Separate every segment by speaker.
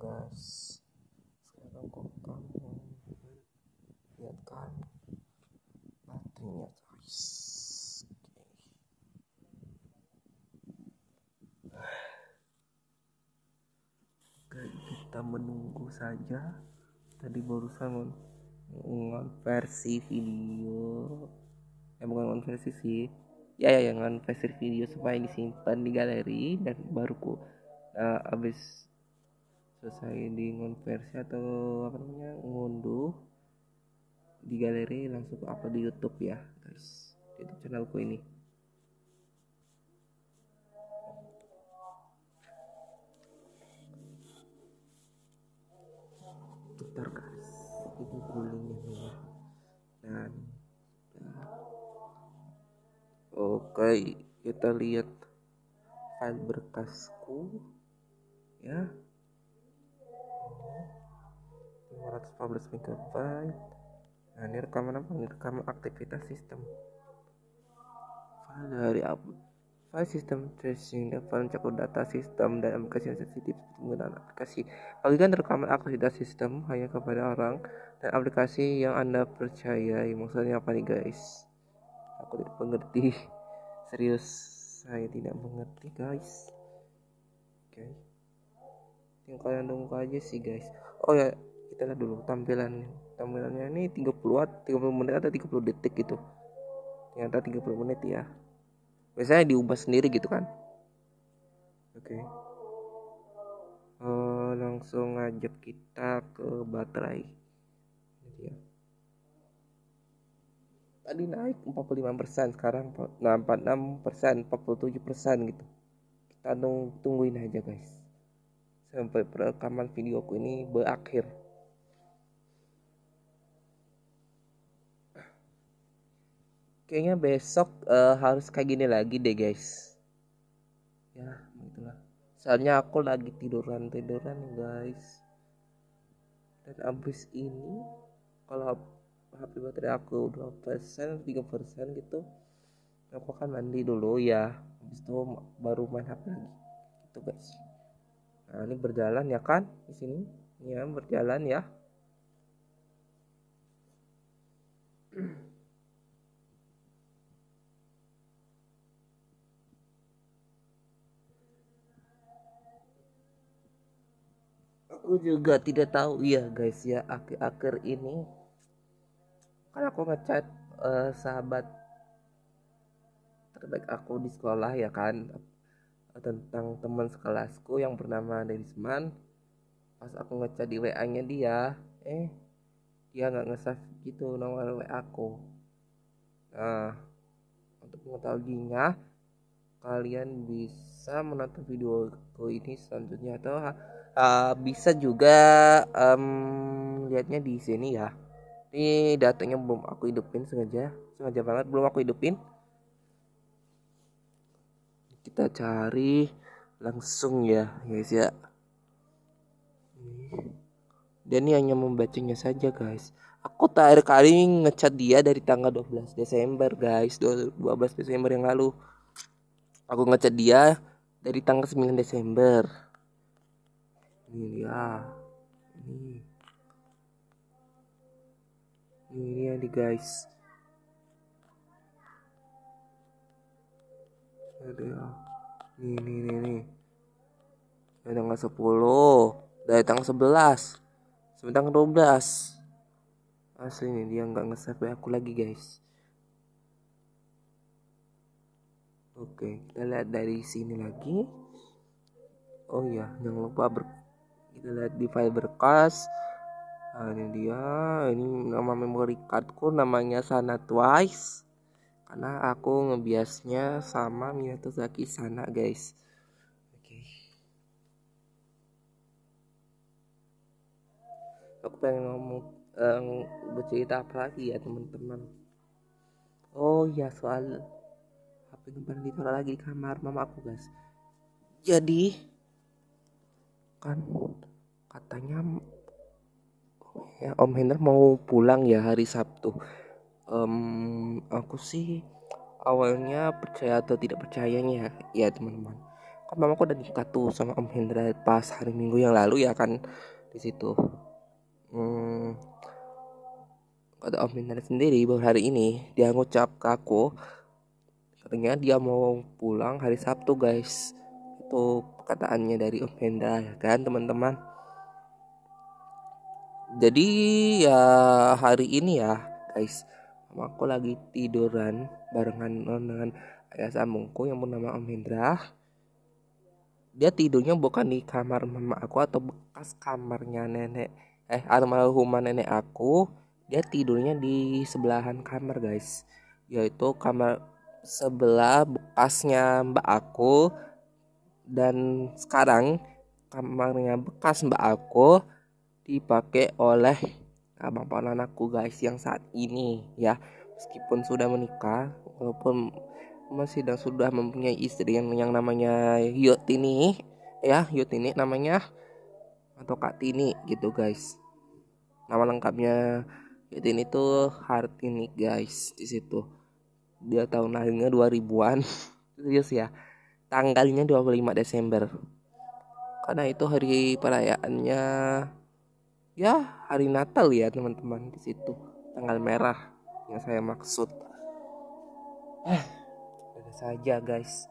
Speaker 1: tugas sekarang kok kamu lihat kan baterainya guys okay. kita menunggu saja tadi barusan ngonversi video eh bukan ngonversi sih ya ya yang ngonversi video supaya disimpan di galeri dan baru ku uh, eh, abis selesai di konversi atau apa namanya ngunduh di galeri langsung apa di YouTube ya guys di channelku ini putar itu gulingnya nih nah oke kita lihat file berkasku ya 214 MB nah ini rekaman apa ini rekaman aktivitas sistem file dari file sistem tracing dapat cakup data sistem dan aplikasi yang sensitif penggunaan aplikasi bagikan rekaman aktivitas sistem hanya kepada orang dan aplikasi yang anda percaya. maksudnya apa nih guys aku tidak mengerti serius saya tidak mengerti guys oke okay. yang kalian tunggu aja sih guys oh ya kita lihat dulu tampilan tampilannya ini 30 watt 30 menit atau 30 detik gitu ternyata 30 menit ya biasanya diubah sendiri gitu kan oke okay. uh, eh, langsung ngajak kita ke baterai jadi ya tadi naik 45% sekarang nah 46% 47% gitu kita tungguin aja guys sampai perekaman videoku ini berakhir kayaknya besok uh, harus kayak gini lagi deh guys ya begitulah soalnya aku lagi tiduran tiduran guys dan abis ini kalau HP baterai aku 2% 3% gitu aku akan mandi dulu ya habis itu baru main HP lagi Itu guys nah ini berjalan ya kan di sini ya berjalan ya aku juga tidak tahu ya guys ya akhir-akhir ini kan aku ngechat uh, sahabat terbaik aku di sekolah ya kan tentang teman sekelasku yang bernama Derisman pas aku ngechat di WA nya dia eh dia nggak nge-save gitu nomor WA aku nah untuk mengetahuinya kalian bisa menonton video ini selanjutnya atau Eh, bisa juga um, lihatnya di sini ya ini datanya belum aku hidupin sengaja sengaja banget belum aku hidupin kita cari langsung ya guys ya dan ini hanya membacanya saja guys aku terakhir kali ngecat dia dari tanggal 12 Desember guys 12 Desember yang lalu aku ngecat dia dari tanggal 9 Desember ini dia ini ini ya nih guys ini dia ini ini ini, ini. dari tanggal 10 dari tanggal 11 sebentar 12 asli ini dia nggak nge-save aku lagi guys Oke, kita lihat dari sini lagi. Oh iya, jangan lupa ber kita lihat di file berkas nah, ini dia ini nama memory cardku namanya Sana Twice karena aku ngebiasnya sama Minato Sana guys okay. aku pengen ngomong eh, bercerita apa lagi ya teman-teman oh ya soal HP kemarin ditaruh lagi di kamar mama aku guys jadi kan katanya ya Om Hendra mau pulang ya hari Sabtu um, aku sih awalnya percaya atau tidak percayanya ya, ya teman-teman kan mama aku udah nikah tuh sama Om Hendra pas hari Minggu yang lalu ya kan di situ hmm, kata Om Hendra sendiri baru hari ini dia ngucap ke aku katanya dia mau pulang hari Sabtu guys itu perkataannya dari Om Hendra ya kan teman-teman jadi ya hari ini ya guys aku lagi tiduran barengan dengan ayah sambungku yang bernama Om Hendra dia tidurnya bukan di kamar mama aku atau bekas kamarnya nenek eh almarhumah nenek aku dia tidurnya di sebelahan kamar guys yaitu kamar sebelah bekasnya mbak aku dan sekarang kamarnya bekas Mbak aku dipakai oleh abang paman aku guys yang saat ini ya meskipun sudah menikah walaupun masih dan sudah mempunyai istri yang yang namanya Yotini ya Yotini namanya atau Kak Tini gitu guys nama lengkapnya Yotini tuh Hartini guys di situ dia tahun lahirnya 2000-an serius ya tanggalnya 25 Desember karena itu hari perayaannya ya hari Natal ya teman-teman di situ tanggal merah yang saya maksud eh ada saja guys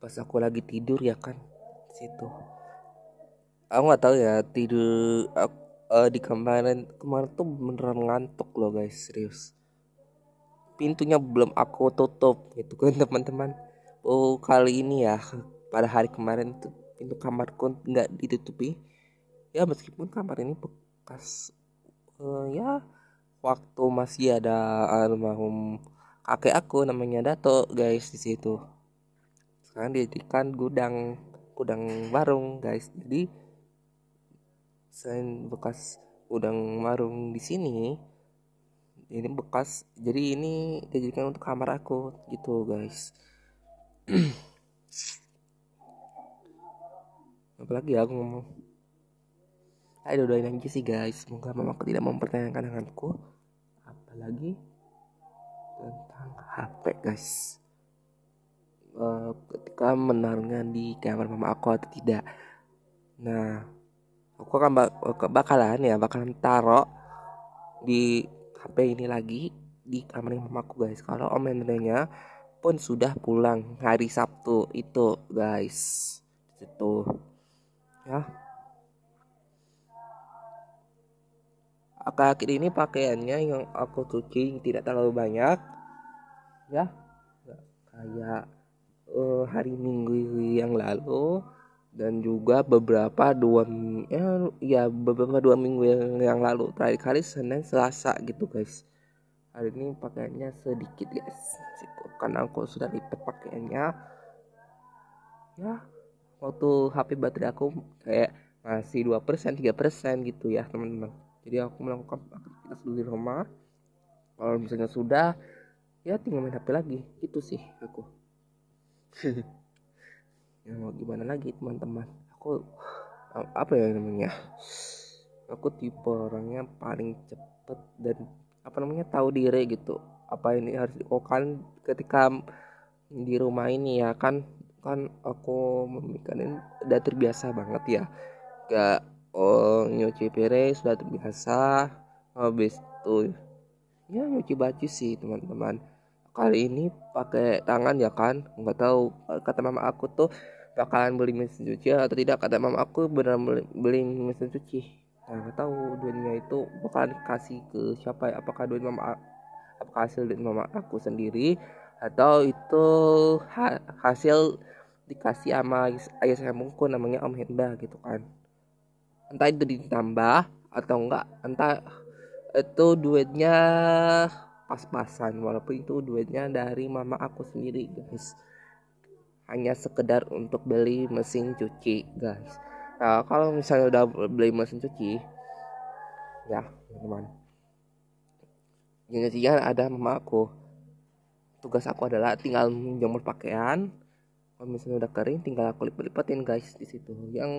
Speaker 1: pas aku lagi tidur ya kan di situ aku nggak tahu ya tidur aku, uh, di kemarin kemarin tuh beneran ngantuk loh guys serius pintunya belum aku tutup gitu kan teman-teman oh kali ini ya pada hari kemarin tuh pintu kamarku nggak ditutupi ya meskipun kamar ini bekas uh, ya waktu masih ada almarhum kakek aku namanya Dato guys di situ sekarang dijadikan gudang gudang warung guys jadi selain bekas gudang warung di sini ini bekas jadi ini dijadikan untuk kamar aku gitu guys apalagi ya aku ngomong ayo doain nangis sih guys semoga aku tidak mempertanyakan denganku apalagi tentang HP guys uh, ketika menaruhnya di kamar mama aku atau tidak nah aku akan bak bakalan ya bakalan taruh di HP ini lagi di kamar mamaku guys kalau om Hendrenya pun sudah pulang hari Sabtu itu guys itu ya akhir-akhir ini pakaiannya yang aku cuci tidak terlalu banyak ya kayak uh, hari minggu yang lalu dan juga beberapa dua ya, ya beberapa dua minggu yang, yang lalu terakhir kali Senin Selasa gitu guys hari ini pakaiannya sedikit guys gitu. karena aku sudah lipat pakaiannya ya waktu HP baterai aku kayak masih dua persen tiga persen gitu ya teman-teman jadi aku melakukan aktivitas di rumah kalau misalnya sudah ya tinggal main HP lagi itu sih aku ya mau gimana lagi teman-teman aku eh, apa ya namanya aku tipe orangnya paling cepet dan apa namanya tahu diri gitu apa ini harus dilakukan oh, ketika di rumah ini ya kan kan aku memikirkan udah terbiasa banget ya gak oh, nyuci piring sudah terbiasa habis itu ya nyuci baju sih teman-teman kali ini pakai tangan ya kan nggak tahu kata mama aku tuh bakalan beli mesin cuci atau tidak kata mama aku benar beli, beli mesin cuci nah, nggak tahu duitnya itu bakalan kasih ke siapa ya apakah duit mama apakah hasil duit mama aku sendiri atau itu ha hasil dikasih sama ayah saya mungkin namanya Om Henda gitu kan entah itu ditambah atau enggak entah itu duitnya pas-pasan walaupun itu duitnya dari mama aku sendiri guys hanya sekedar untuk beli mesin cuci guys nah kalau misalnya udah beli mesin cuci ya teman jadi ya, ada mama aku tugas aku adalah tinggal menjemur pakaian kalau misalnya udah kering tinggal aku lipat-lipatin guys di situ yang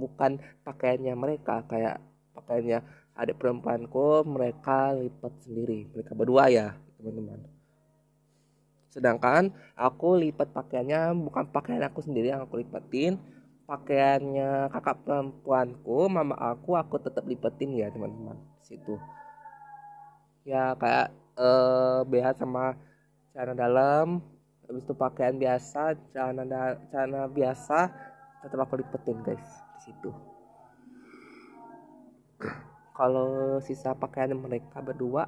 Speaker 1: bukan pakaiannya mereka kayak pakaiannya ada perempuanku mereka lipat sendiri mereka berdua ya teman-teman sedangkan aku lipat pakaiannya bukan pakaian aku sendiri yang aku lipatin pakaiannya kakak perempuanku mama aku aku tetap lipetin ya teman-teman situ ya kayak eh BH sama celana dalam habis itu pakaian biasa celana celana biasa tetap aku lipetin guys di situ kalau sisa pakaian mereka berdua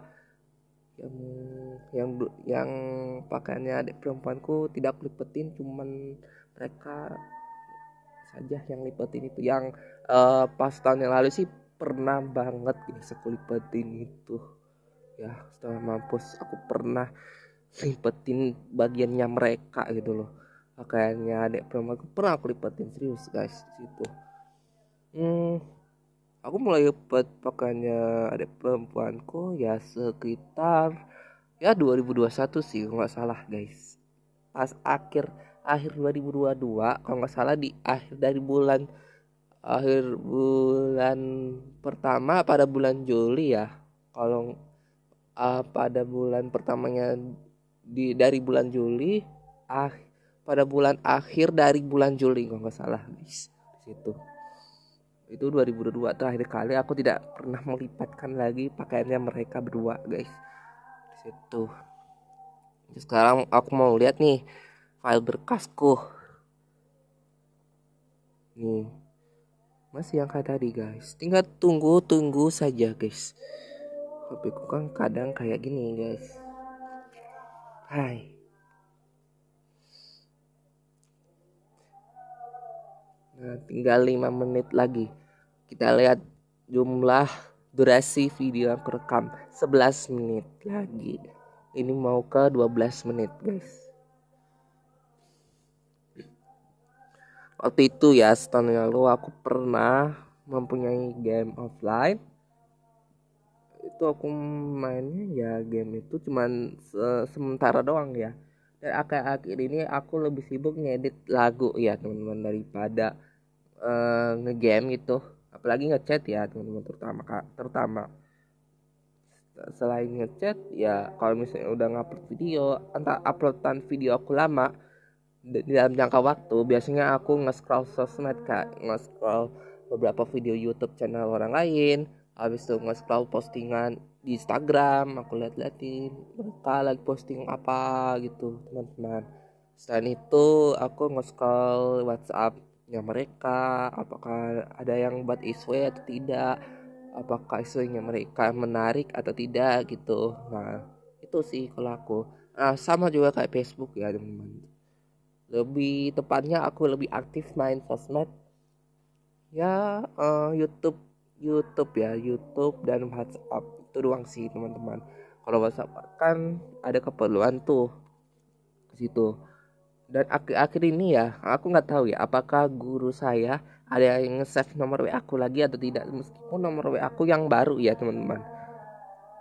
Speaker 1: yang yang yang pakaiannya adik perempuanku tidak lipetin cuman mereka saja yang lipetin itu yang uh, pas tahun yang lalu sih pernah banget ini sekulipetin itu ya setelah mampus aku pernah lipetin bagiannya mereka gitu loh pakaiannya adik perempuanku pernah aku lipetin serius guys itu hmm aku mulai dapat pakainya ada perempuanku ya sekitar ya 2021 sih nggak salah guys pas akhir akhir 2022 kalau nggak salah di akhir dari bulan akhir bulan pertama pada bulan Juli ya kalau uh, pada bulan pertamanya di dari bulan Juli ah pada bulan akhir dari bulan Juli kalau nggak salah guys di situ itu 2002 terakhir kali aku tidak pernah melipatkan lagi pakaiannya mereka berdua guys di situ sekarang aku mau lihat nih file berkasku nih masih yang kayak tadi guys tinggal tunggu tunggu saja guys tapi ku kan kadang kayak gini guys hai Eh, tinggal 5 menit lagi. Kita lihat jumlah durasi video yang aku rekam 11 menit lagi. Ini mau ke 12 menit, guys. Waktu itu ya, setahun yang lalu aku pernah mempunyai game offline. Itu aku mainnya ya game itu cuman se sementara doang ya. Dan akhir-akhir ini aku lebih sibuk ngedit lagu ya, teman-teman daripada uh, ngegame gitu apalagi ngechat ya teman-teman terutama kak terutama selain ngechat ya kalau misalnya udah ngupload video entah uploadan video aku lama di dalam jangka waktu biasanya aku nge-scroll sosmed kak nge-scroll beberapa video YouTube channel orang lain habis itu nge-scroll postingan di Instagram aku lihat-liatin mereka lagi posting apa gitu teman-teman selain itu aku nge-scroll WhatsApp nya mereka apakah ada yang buat isu ya atau tidak apakah isunya mereka menarik atau tidak gitu nah itu sih kalau aku nah, sama juga kayak Facebook ya teman-teman lebih tepatnya aku lebih aktif main sosmed ya uh, YouTube YouTube ya YouTube dan WhatsApp itu doang sih teman-teman kalau WhatsApp kan ada keperluan tuh ke situ dan akhir-akhir ini ya aku nggak tahu ya apakah guru saya ada yang nge-save nomor WA aku lagi atau tidak meskipun nomor WA aku yang baru ya teman-teman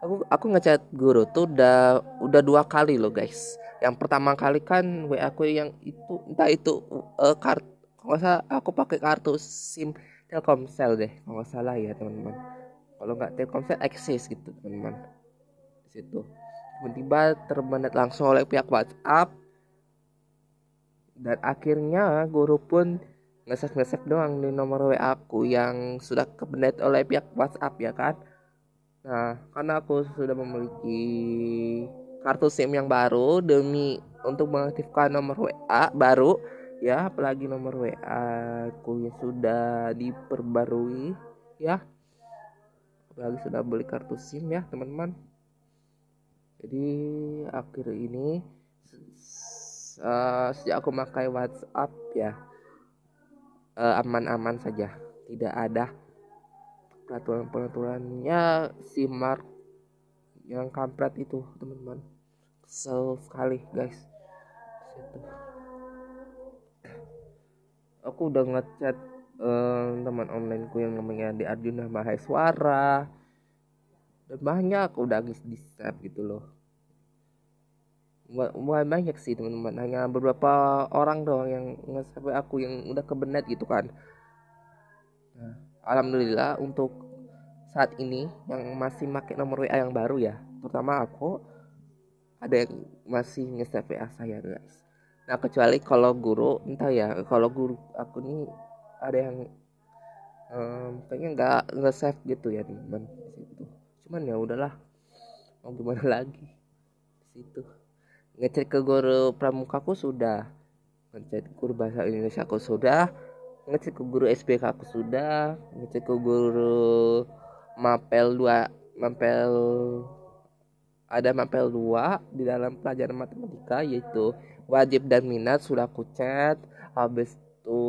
Speaker 1: aku aku ngechat guru tuh udah udah dua kali loh guys yang pertama kali kan WA aku yang itu entah itu uh, eh, kartu nggak salah aku pakai kartu SIM Telkomsel deh kalau nggak salah ya teman-teman kalau nggak Telkomsel Axis gitu teman-teman situ tiba-tiba terbenet langsung oleh pihak WhatsApp dan akhirnya guru pun ngesek-ngesek doang di nomor WA aku yang sudah kebenet oleh pihak WhatsApp ya kan nah karena aku sudah memiliki kartu SIM yang baru demi untuk mengaktifkan nomor WA baru ya apalagi nomor WA aku yang sudah diperbarui ya apalagi sudah beli kartu SIM ya teman-teman jadi akhir ini Eh, sejak aku pakai WhatsApp ya eh, aman-aman uh, saja tidak ada peraturan-peraturannya si Mark yang kampret itu teman-teman kesel sekali guys Situ. aku udah ngechat uh, teman ku yang namanya di Arjuna Maheswara dan banyak udah guys di gitu loh mulai banyak sih teman-teman hanya beberapa orang doang yang nge-save aku yang udah kebenet gitu kan nah, alhamdulillah untuk saat ini yang masih make nomor WA yang baru ya terutama aku ada yang masih nge-save WA saya guys nah kecuali kalau guru entah ya kalau guru aku nih ada yang um, kayaknya nggak nge-save gitu ya teman-teman cuman ya udahlah mau gimana lagi situ ngecek ke guru pramuka aku sudah ngecek guru bahasa Indonesia aku sudah ngecek ke guru SbK aku sudah ngecek ke guru mapel 2 mapel ada mapel 2 di dalam pelajaran matematika yaitu wajib dan minat sudah aku chat habis itu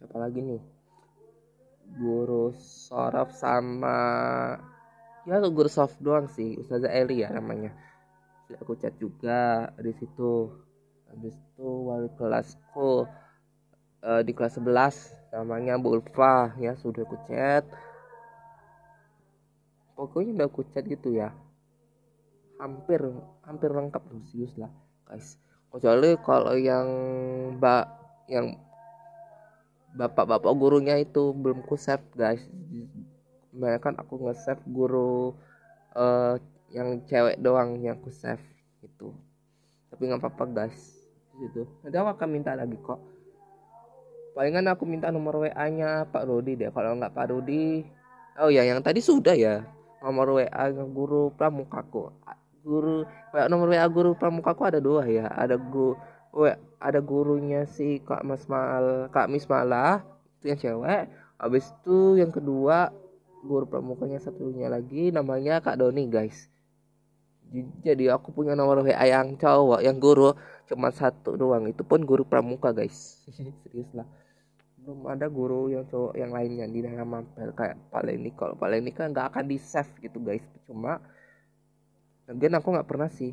Speaker 1: siapa lagi nih guru sorof sama ya guru soft doang sih Ustazah Eli ya namanya aku chat juga di situ habis itu wali kelasku uh, eh, di kelas 11 namanya Bu Ulfa ya sudah aku chat pokoknya udah aku chat gitu ya hampir hampir lengkap khusus serius lah guys kecuali kalau yang mbak yang bapak-bapak gurunya itu belum ku save guys mereka kan aku nge-save guru uh, yang cewek doang yang aku save gitu tapi nggak apa-apa guys gitu nanti aku akan minta lagi kok palingan aku minta nomor WA nya Pak Rudi deh kalau nggak Pak Rudi oh ya yang tadi sudah ya nomor WA guru pramukaku guru nomor WA guru pramukaku ada dua ya ada guru ada gurunya si Kak Mas Mal Kak malah itu yang cewek habis itu yang kedua guru pramukanya satunya lagi namanya Kak Doni guys jadi aku punya nomor WA yang cowok yang guru cuma satu doang itu pun guru pramuka guys serius lah belum ada guru yang cowok yang lainnya di dalam kayak Leni kalau Leni kan nggak akan di save gitu guys cuma lagian aku nggak pernah sih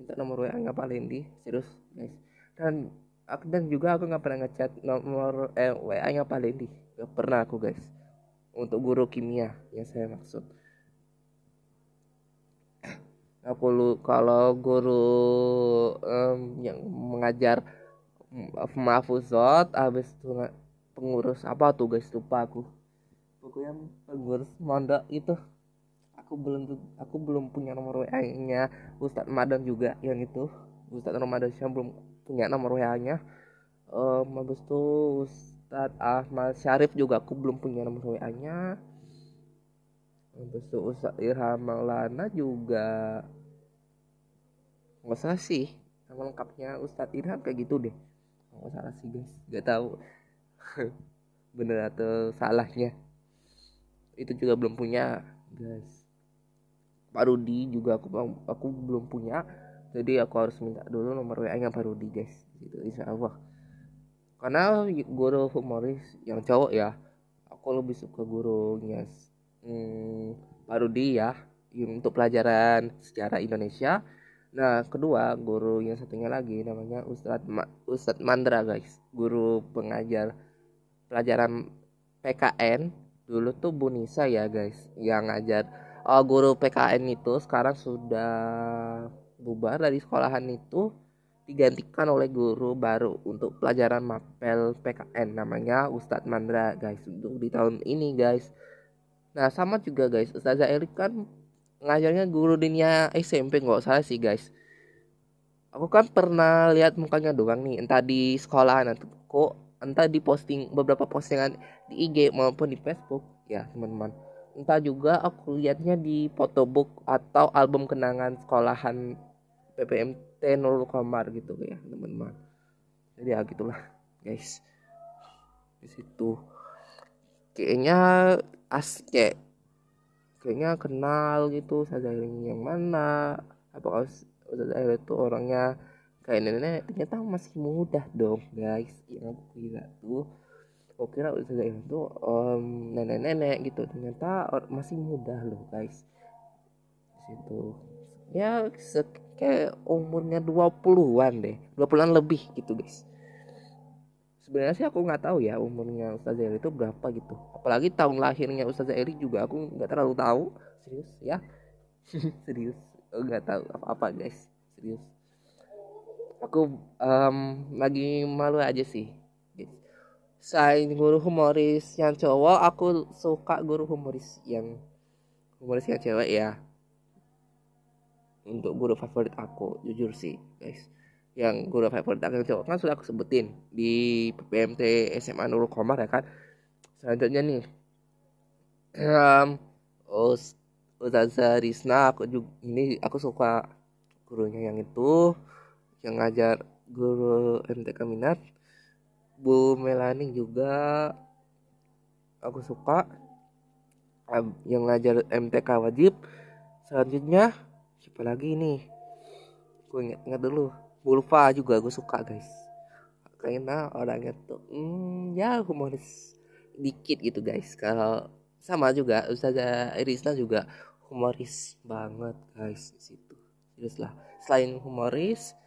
Speaker 1: minta nomor WA nggak Leni serius guys dan aku dan juga aku nggak pernah ngechat nomor eh, WA nya Leni nggak pernah aku guys untuk guru kimia yang saya maksud kalau kalau guru um, yang mengajar uzot habis itu pengurus apa tuh guys lupa aku pokoknya pengurus mondok itu aku belum aku belum punya nomor WA nya Ustadz Madan juga yang itu Ustadz Ramadan saya belum punya nomor WA nya um, habis itu Ustadz Ahmad Syarif juga aku belum punya nomor WA nya Besu usah irham Maulana juga Gak salah sih nama lengkapnya Ustadz Irham kayak gitu deh Gak salah sih guys Gak tahu bener atau salahnya itu juga belum punya guys Pak Rudy juga aku aku belum punya jadi aku harus minta dulu nomor WA nya Pak Rudy guys gitu insya Allah karena guru humoris yang cowok ya aku lebih suka gurunya hmm, parodi ya untuk pelajaran sejarah Indonesia. Nah, kedua guru yang satunya lagi namanya Ustadz Ma Ustadz Mandra, guys. Guru pengajar pelajaran PKN dulu tuh Bu Nisa ya, guys, yang ngajar. Oh, guru PKN itu sekarang sudah bubar dari sekolahan itu digantikan oleh guru baru untuk pelajaran mapel PKN namanya Ustadz Mandra, guys. Untuk di tahun ini, guys Nah sama juga guys, Ustazah Erik kan ngajarnya guru dunia SMP nggak salah sih guys. Aku kan pernah lihat mukanya doang nih, entah di sekolahan atau kok entah di posting beberapa postingan di IG maupun di Facebook ya teman-teman. Entah juga aku lihatnya di photobook atau album kenangan sekolahan PPMT 0 Komar gitu ya teman-teman. Jadi ya gitulah guys. Di situ kayaknya as kayak kayaknya kenal gitu Ustazah yang mana apakah Ustazah Hilmi itu orangnya kayak nenek ternyata masih mudah dong guys yang aku kira tuh aku kira Ustazah itu um, nenek-nenek gitu ternyata masih mudah loh guys situ ya kayak umurnya 20-an deh 20-an lebih gitu guys sebenarnya sih aku nggak tahu ya umurnya Ustaz Eli itu berapa gitu apalagi tahun lahirnya Ustaz Eri juga aku nggak terlalu tahu serius ya serius nggak tahu apa-apa guys serius aku um, lagi malu aja sih guys selain guru humoris yang cowok aku suka guru humoris yang humoris yang cewek ya untuk guru favorit aku jujur sih guys yang guru favorit ageng cowok kan sudah aku sebutin di PMT SMA Nurul Komar ya kan selanjutnya nih um, Uz Ustazah Rizna aku juga ini aku suka gurunya yang itu yang ngajar guru MTK minat Bu Melani juga aku suka yang ngajar MTK wajib selanjutnya siapa lagi ini gue ingat-ingat dulu Bulva juga gue suka guys karena orangnya tuh hmm, ya humoris dikit gitu guys kalau sama juga Ustazah Irisna juga humoris banget guys di situ terus lah selain humoris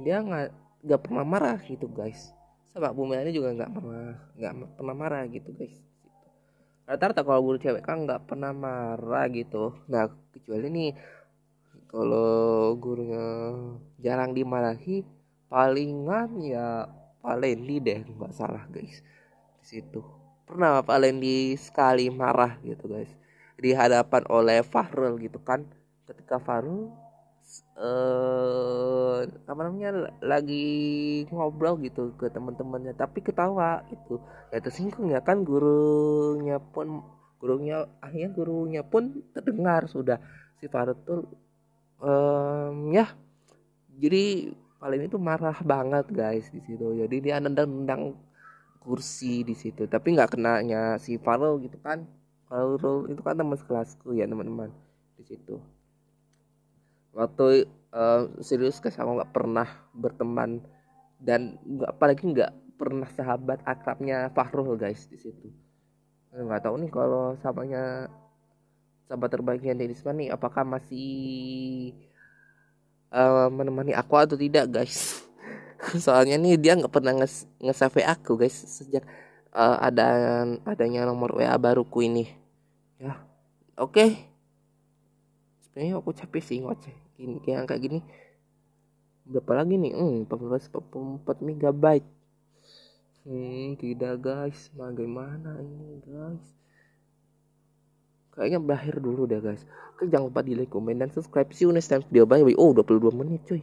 Speaker 1: dia nggak nggak pernah marah gitu guys sama Bu Melani juga nggak pernah nggak pernah marah gitu guys rata-rata kalau guru cewek kan nggak pernah marah gitu nah kecuali nih kalau gurunya jarang dimarahi palingan ya Pak Lendi deh nggak salah guys di situ pernah Pak Lendi sekali marah gitu guys di hadapan oleh Fahrul gitu kan ketika Fahrul eh apa namanya lagi ngobrol gitu ke teman-temannya tapi ketawa itu ya tersinggung ya kan gurunya pun gurunya akhirnya gurunya pun terdengar sudah si Fahrul tuh um, ya jadi paling itu marah banget guys di situ jadi dia nendang-nendang kursi di situ tapi nggak kenanya si Farul gitu kan Farul itu kan teman sekelasku ya teman-teman di situ waktu uh, serius guys aku nggak pernah berteman dan nggak apalagi nggak pernah sahabat akrabnya Fahrul guys di situ nggak tahu nih kalau sahabatnya sahabat terbaiknya Dennis Mani apakah masih uh, menemani aku atau tidak guys soalnya nih dia nggak pernah nge, nge aku guys sejak uh, ada adanya nomor WA baruku ini ya oke okay. sebenarnya aku capek sih ngoceh gini kayak angka gini berapa lagi nih hmm 14 44 megabyte hmm tidak guys bagaimana ini guys kayaknya berakhir dulu deh guys oke jangan lupa di like komen dan subscribe see you next time video bye bye oh 22 menit cuy